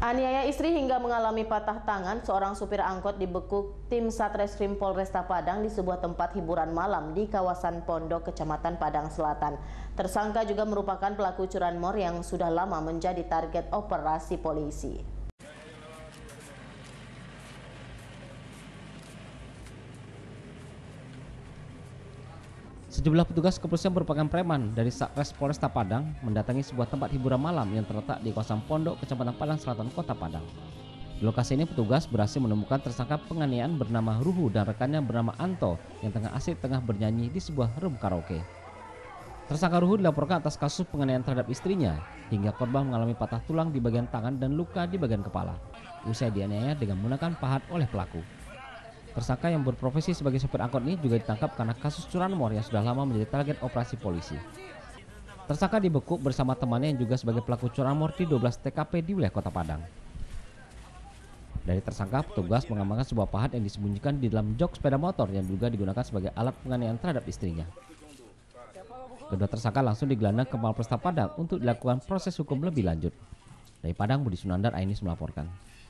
Aniaya istri hingga mengalami patah tangan, seorang supir angkot dibekuk tim Satreskrim Polresta Padang di sebuah tempat hiburan malam di kawasan Pondok, Kecamatan Padang Selatan. Tersangka juga merupakan pelaku curanmor yang sudah lama menjadi target operasi polisi. Sejumlah petugas kepolisian merupakan preman dari Satres Polresta Padang mendatangi sebuah tempat hiburan malam yang terletak di kawasan Pondok, Kecamatan Padang Selatan, Kota Padang. Di lokasi ini petugas berhasil menemukan tersangka penganiayaan bernama Ruhu dan rekannya bernama Anto yang tengah asyik tengah bernyanyi di sebuah room karaoke. Tersangka Ruhu dilaporkan atas kasus penganiayaan terhadap istrinya hingga korban mengalami patah tulang di bagian tangan dan luka di bagian kepala. Usai dianiaya dengan menggunakan pahat oleh pelaku. Tersangka yang berprofesi sebagai sopir angkot ini juga ditangkap karena kasus curanmor yang sudah lama menjadi target operasi polisi. Tersangka dibekuk bersama temannya yang juga sebagai pelaku curanmor di 12 TKP di wilayah Kota Padang. Dari tersangka, petugas mengamankan sebuah pahat yang disembunyikan di dalam jok sepeda motor yang juga digunakan sebagai alat penganiayaan terhadap istrinya. Kedua tersangka langsung digelandang ke Mapolresta Padang untuk dilakukan proses hukum lebih lanjut. Dari Padang, Budi Sunandar, Ainis melaporkan.